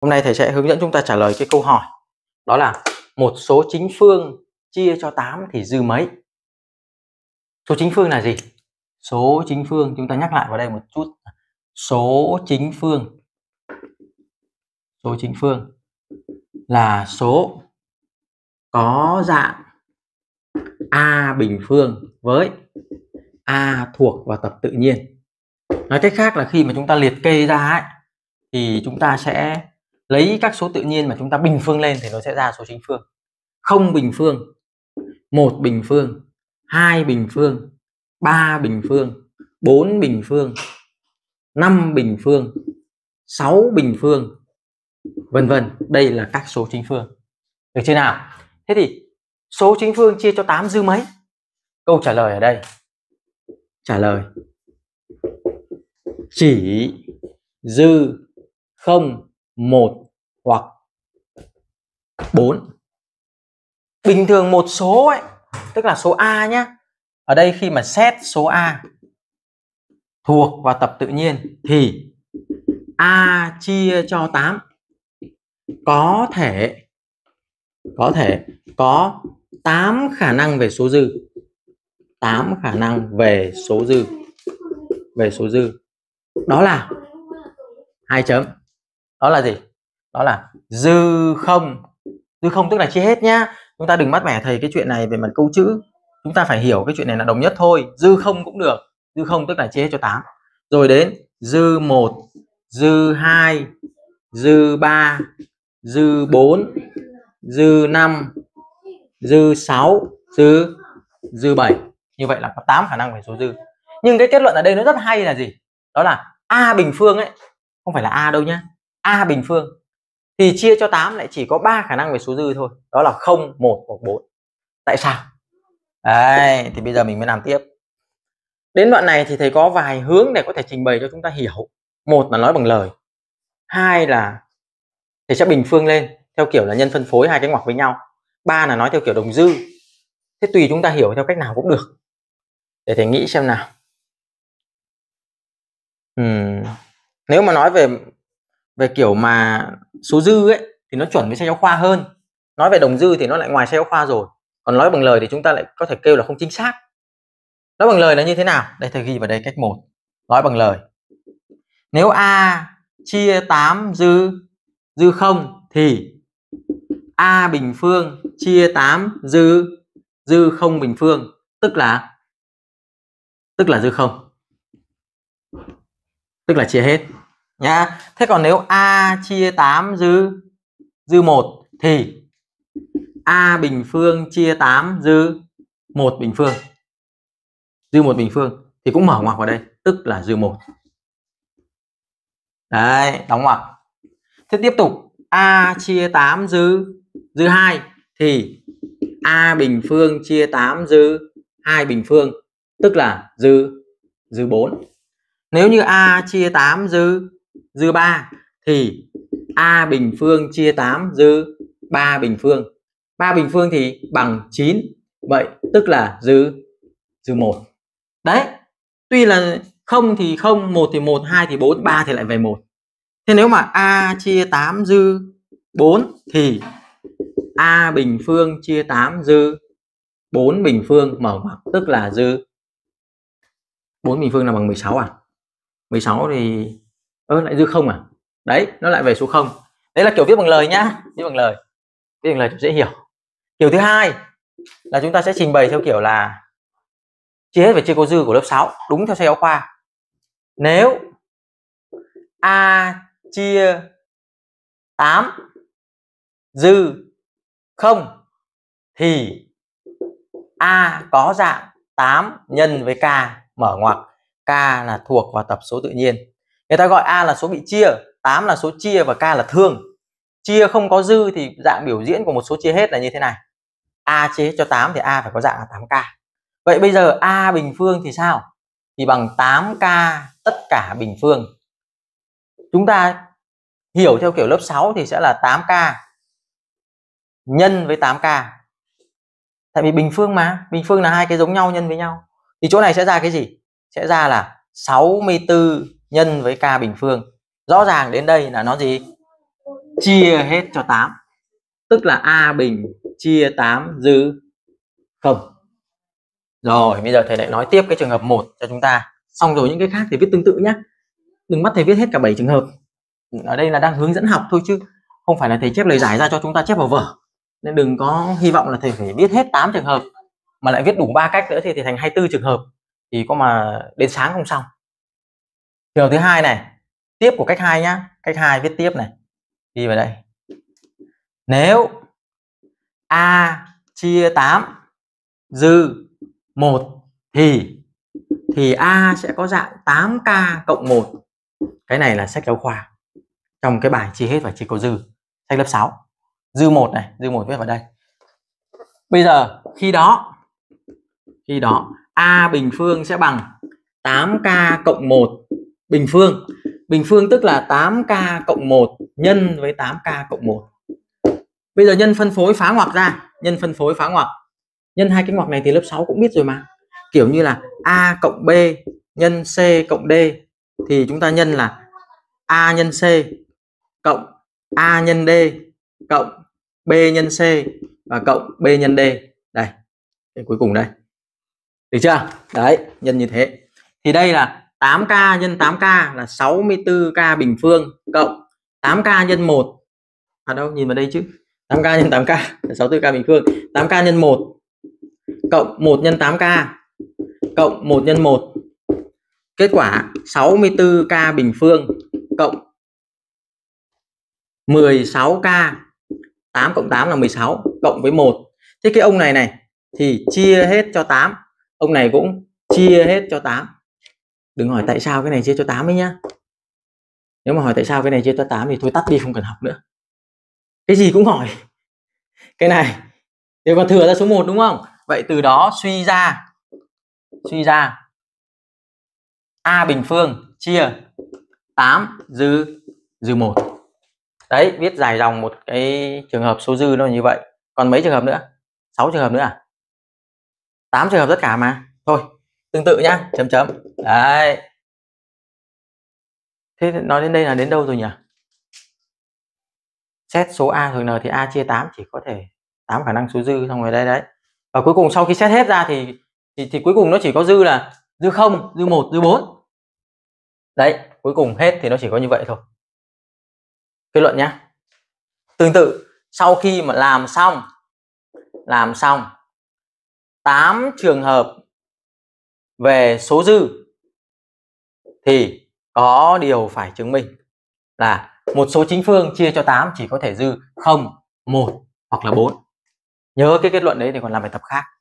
Hôm nay thầy sẽ hướng dẫn chúng ta trả lời cái câu hỏi đó là một số chính phương chia cho 8 thì dư mấy? Số chính phương là gì? Số chính phương chúng ta nhắc lại vào đây một chút. Số chính phương số chính phương là số có dạng a bình phương với a thuộc vào tập tự nhiên. Nói cách khác là khi mà chúng ta liệt kê ra ấy thì chúng ta sẽ lấy các số tự nhiên mà chúng ta bình phương lên thì nó sẽ ra số chính phương không bình phương một bình phương hai bình phương ba bình phương bốn bình phương năm bình phương sáu bình phương vân vân đây là các số chính phương được chưa nào thế thì số chính phương chia cho 8 dư mấy câu trả lời ở đây trả lời chỉ dư không 1 hoặc 4. Bình thường một số ấy, tức là số A nhá. Ở đây khi mà xét số A thuộc vào tập tự nhiên thì A chia cho 8 có thể có thể có 8 khả năng về số dư. 8 khả năng về số dư. Về số dư. Đó là hai chấm đó là gì đó là dư không dư không tức là chia hết nhá chúng ta đừng mắt mẻ thầy cái chuyện này về mặt câu chữ chúng ta phải hiểu cái chuyện này là đồng nhất thôi dư không cũng được dư không tức là chia hết cho 8 rồi đến dư 1 dư 2 dư 3 dư 4 dư 5 dư 6 dư dư 7 như vậy là có 8 khả năng về số dư nhưng cái kết luận ở đây nó rất hay là gì đó là a bình phương ấy không phải là a đâu nhá a bình phương thì chia cho 8 lại chỉ có ba khả năng về số dư thôi đó là 0 1 hoặc 4 tại sao đấy thì bây giờ mình mới làm tiếp đến đoạn này thì thầy có vài hướng để có thể trình bày cho chúng ta hiểu một là nói bằng lời hai là thầy sẽ bình phương lên theo kiểu là nhân phân phối hai cái ngoặc với nhau ba là nói theo kiểu đồng dư thế tùy chúng ta hiểu theo cách nào cũng được để thầy nghĩ xem nào uhm. nếu mà nói về về kiểu mà số dư ấy thì nó chuẩn với sách giáo khoa hơn nói về đồng dư thì nó lại ngoài sách giáo khoa rồi còn nói bằng lời thì chúng ta lại có thể kêu là không chính xác nói bằng lời là như thế nào đây thầy ghi vào đây cách một nói bằng lời nếu a chia 8 dư dư không thì a bình phương chia 8 dư dư không bình phương tức là tức là dư không tức là chia hết nhá thế còn nếu a chia 8 dư dư 1 thì a bình phương chia 8 dư 1 bình phương dư 1 bình phương thì cũng mở ngoặc vào đây tức là dư 1 đấy đóng ngoặc thế tiếp tục a chia 8 dư dư 2 thì a bình phương chia 8 dư 2 bình phương tức là dư dư 4 nếu như a chia 8 dư dư 3 thì A bình phương chia 8 dư 3 bình phương. 3 bình phương thì bằng 9. Vậy tức là dư dư 1. Đấy. Tuy là 0 thì 0, 1 thì 1, 2 thì 4, 3 thì lại về 1. Thế nếu mà A chia 8 dư 4 thì A bình phương chia 8 dư 4 bình phương mở ngoặc tức là dư 4 bình phương là bằng 16 à? 16 thì ơ ừ, lại dư không à đấy nó lại về số 0 đấy là kiểu viết bằng lời nhá viết bằng lời viết bằng lời dễ hiểu kiểu thứ hai là chúng ta sẽ trình bày theo kiểu là chia hết về chia có dư của lớp 6 đúng theo sách giáo khoa nếu a chia 8 dư không thì a có dạng 8 nhân với k mở ngoặc k là thuộc vào tập số tự nhiên người ta gọi a là số bị chia 8 là số chia và k là thương chia không có dư thì dạng biểu diễn của một số chia hết là như thế này a chia hết cho 8 thì a phải có dạng là 8k vậy bây giờ a bình phương thì sao thì bằng 8k tất cả bình phương chúng ta hiểu theo kiểu lớp 6 thì sẽ là 8k nhân với 8k tại vì bình phương mà bình phương là hai cái giống nhau nhân với nhau thì chỗ này sẽ ra cái gì sẽ ra là 64 nhân với k bình phương rõ ràng đến đây là nó gì chia hết cho 8 tức là a bình chia 8 dư không rồi bây giờ thầy lại nói tiếp cái trường hợp 1 cho chúng ta xong rồi những cái khác thì viết tương tự nhé đừng bắt thầy viết hết cả 7 trường hợp ở đây là đang hướng dẫn học thôi chứ không phải là thầy chép lời giải ra cho chúng ta chép vào vở nên đừng có hy vọng là thầy phải viết hết 8 trường hợp mà lại viết đủ ba cách nữa thì, thì thành 24 trường hợp thì có mà đến sáng không xong trường thứ hai này tiếp của cách hai nhá cách hai viết tiếp này đi vào đây nếu a chia 8 dư 1 thì thì a sẽ có dạng 8k cộng 1 cái này là sách giáo khoa trong cái bài chia hết và chia có dư sách lớp 6 dư 1 này dư 1 viết vào đây bây giờ khi đó khi đó a bình phương sẽ bằng 8k cộng 1 bình phương bình phương tức là 8k cộng 1 nhân với 8k cộng 1 bây giờ nhân phân phối phá ngoặc ra nhân phân phối phá ngoặc nhân hai cái ngoặc này thì lớp 6 cũng biết rồi mà kiểu như là a cộng b nhân c cộng d thì chúng ta nhân là a nhân c cộng a nhân d cộng b nhân c và cộng b nhân d đây cái cuối cùng đây được chưa đấy nhân như thế thì đây là 8k nhân 8k là 64k bình phương cộng 8k nhân 1 à đâu nhìn vào đây chứ 8k nhân 8k là 64k bình phương 8k nhân 1 cộng 1 nhân 8k cộng 1 nhân 1 kết quả 64k bình phương cộng 16k 8 cộng 8 là 16 cộng với 1 thế cái ông này này thì chia hết cho 8 ông này cũng chia hết cho 8 đừng hỏi tại sao cái này chia cho 8 ấy nhá nếu mà hỏi tại sao cái này chia cho 8 thì thôi tắt đi không cần học nữa cái gì cũng hỏi cái này đều còn thừa ra số 1 đúng không vậy từ đó suy ra suy ra a bình phương chia 8 dư dư 1 đấy viết dài dòng một cái trường hợp số dư nó như vậy còn mấy trường hợp nữa 6 trường hợp nữa à 8 trường hợp tất cả mà thôi tương tự nhá chấm chấm đấy thế nói đến đây là đến đâu rồi nhỉ xét số a rồi n thì a chia 8 chỉ có thể 8 khả năng số dư xong rồi đây đấy và cuối cùng sau khi xét hết ra thì thì, thì cuối cùng nó chỉ có dư là dư không dư một dư bốn đấy cuối cùng hết thì nó chỉ có như vậy thôi kết luận nhá tương tự sau khi mà làm xong làm xong 8 trường hợp về số dư thì có điều phải chứng minh là một số chính phương chia cho 8 chỉ có thể dư 0, 1 hoặc là 4. Nhớ cái kết luận đấy thì còn làm bài tập khác.